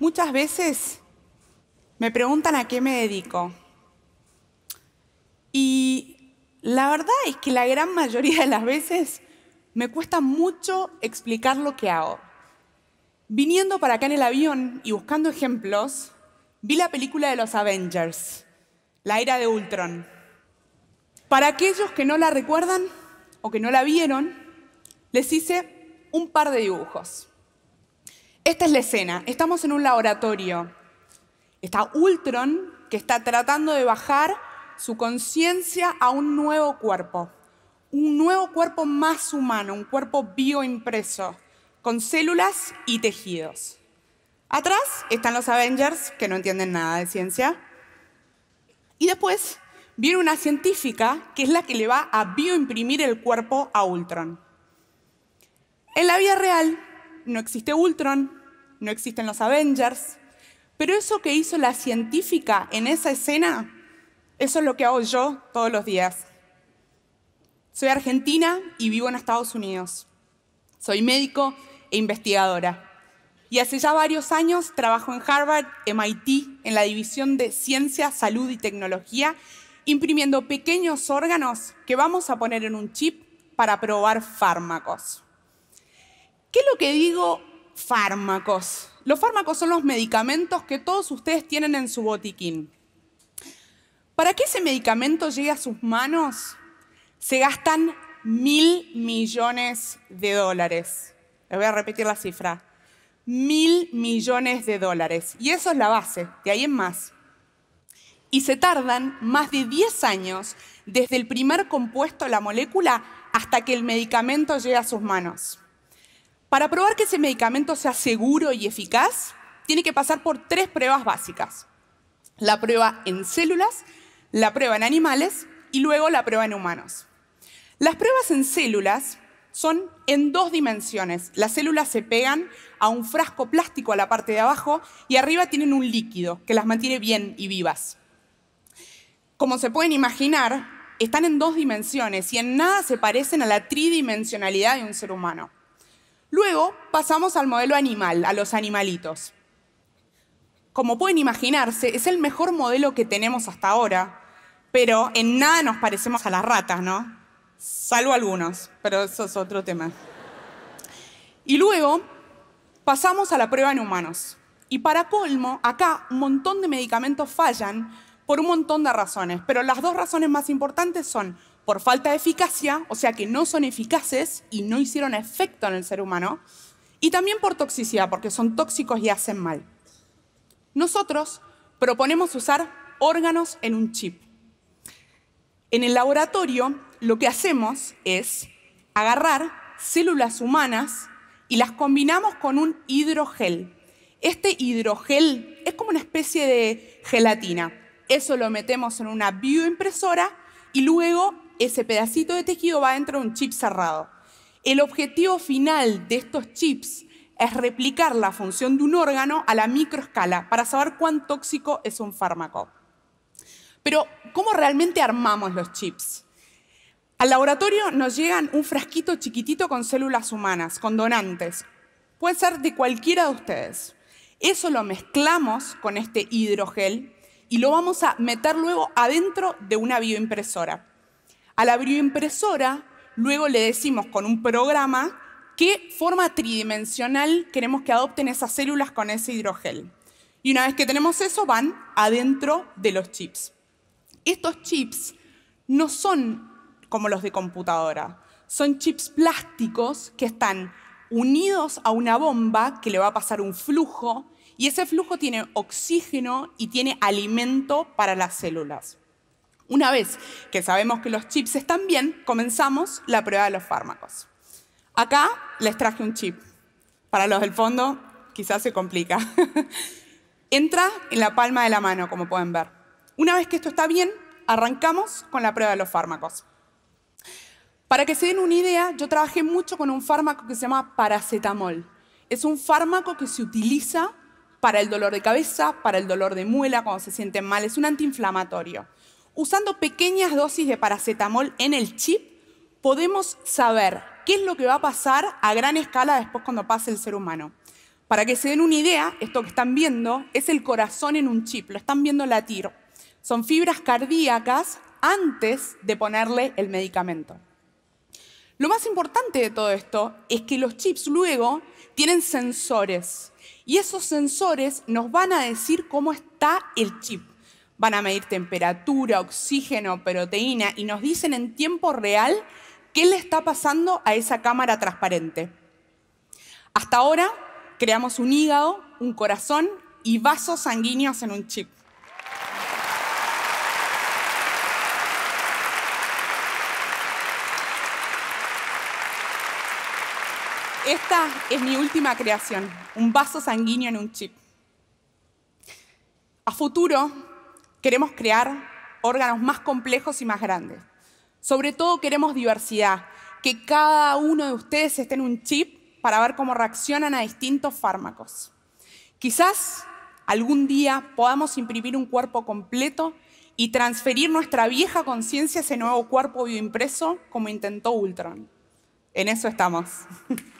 Muchas veces me preguntan a qué me dedico. Y la verdad es que la gran mayoría de las veces me cuesta mucho explicar lo que hago. Viniendo para acá en el avión y buscando ejemplos, vi la película de los Avengers, La Era de Ultron. Para aquellos que no la recuerdan o que no la vieron, les hice un par de dibujos. Esta es la escena. Estamos en un laboratorio. Está Ultron, que está tratando de bajar su conciencia a un nuevo cuerpo. Un nuevo cuerpo más humano, un cuerpo bioimpreso, con células y tejidos. Atrás están los Avengers, que no entienden nada de ciencia. Y después viene una científica, que es la que le va a bioimprimir el cuerpo a Ultron. En la vida real, no existe Ultron, no existen los Avengers, pero eso que hizo la científica en esa escena, eso es lo que hago yo todos los días. Soy argentina y vivo en Estados Unidos. Soy médico e investigadora. Y hace ya varios años trabajo en Harvard, MIT, en la División de Ciencia, Salud y Tecnología, imprimiendo pequeños órganos que vamos a poner en un chip para probar fármacos. ¿Qué es lo que digo fármacos? Los fármacos son los medicamentos que todos ustedes tienen en su botiquín. Para que ese medicamento llegue a sus manos, se gastan mil millones de dólares. Les voy a repetir la cifra. Mil millones de dólares. Y eso es la base, de ahí en más. Y se tardan más de 10 años desde el primer compuesto, la molécula, hasta que el medicamento llegue a sus manos. Para probar que ese medicamento sea seguro y eficaz, tiene que pasar por tres pruebas básicas. La prueba en células, la prueba en animales y luego la prueba en humanos. Las pruebas en células son en dos dimensiones. Las células se pegan a un frasco plástico a la parte de abajo y arriba tienen un líquido que las mantiene bien y vivas. Como se pueden imaginar, están en dos dimensiones y en nada se parecen a la tridimensionalidad de un ser humano. Luego pasamos al modelo animal, a los animalitos. Como pueden imaginarse, es el mejor modelo que tenemos hasta ahora, pero en nada nos parecemos a las ratas, ¿no? Salvo algunos, pero eso es otro tema. Y luego pasamos a la prueba en humanos. Y para colmo, acá un montón de medicamentos fallan por un montón de razones, pero las dos razones más importantes son por falta de eficacia, o sea que no son eficaces y no hicieron efecto en el ser humano, y también por toxicidad, porque son tóxicos y hacen mal. Nosotros proponemos usar órganos en un chip. En el laboratorio lo que hacemos es agarrar células humanas y las combinamos con un hidrogel. Este hidrogel es como una especie de gelatina. Eso lo metemos en una bioimpresora y luego ese pedacito de tejido va dentro de un chip cerrado. El objetivo final de estos chips es replicar la función de un órgano a la microescala para saber cuán tóxico es un fármaco. Pero, ¿cómo realmente armamos los chips? Al laboratorio nos llegan un frasquito chiquitito con células humanas, con donantes. Puede ser de cualquiera de ustedes. Eso lo mezclamos con este hidrogel y lo vamos a meter luego adentro de una bioimpresora. A la bioimpresora luego le decimos con un programa qué forma tridimensional queremos que adopten esas células con ese hidrogel. Y una vez que tenemos eso, van adentro de los chips. Estos chips no son como los de computadora, son chips plásticos que están unidos a una bomba que le va a pasar un flujo y ese flujo tiene oxígeno y tiene alimento para las células. Una vez que sabemos que los chips están bien, comenzamos la prueba de los fármacos. Acá les traje un chip. Para los del fondo quizás se complica. Entra en la palma de la mano, como pueden ver. Una vez que esto está bien, arrancamos con la prueba de los fármacos. Para que se den una idea, yo trabajé mucho con un fármaco que se llama paracetamol. Es un fármaco que se utiliza para el dolor de cabeza, para el dolor de muela cuando se sienten mal, es un antiinflamatorio. Usando pequeñas dosis de paracetamol en el chip, podemos saber qué es lo que va a pasar a gran escala después cuando pase el ser humano. Para que se den una idea, esto que están viendo es el corazón en un chip, lo están viendo latir. Son fibras cardíacas antes de ponerle el medicamento. Lo más importante de todo esto es que los chips luego tienen sensores y esos sensores nos van a decir cómo está el chip. Van a medir temperatura, oxígeno, proteína y nos dicen en tiempo real qué le está pasando a esa cámara transparente. Hasta ahora creamos un hígado, un corazón y vasos sanguíneos en un chip. Esta es mi última creación, un vaso sanguíneo en un chip. A futuro queremos crear órganos más complejos y más grandes. Sobre todo queremos diversidad, que cada uno de ustedes esté en un chip para ver cómo reaccionan a distintos fármacos. Quizás algún día podamos imprimir un cuerpo completo y transferir nuestra vieja conciencia a ese nuevo cuerpo bioimpreso como intentó Ultron. En eso estamos.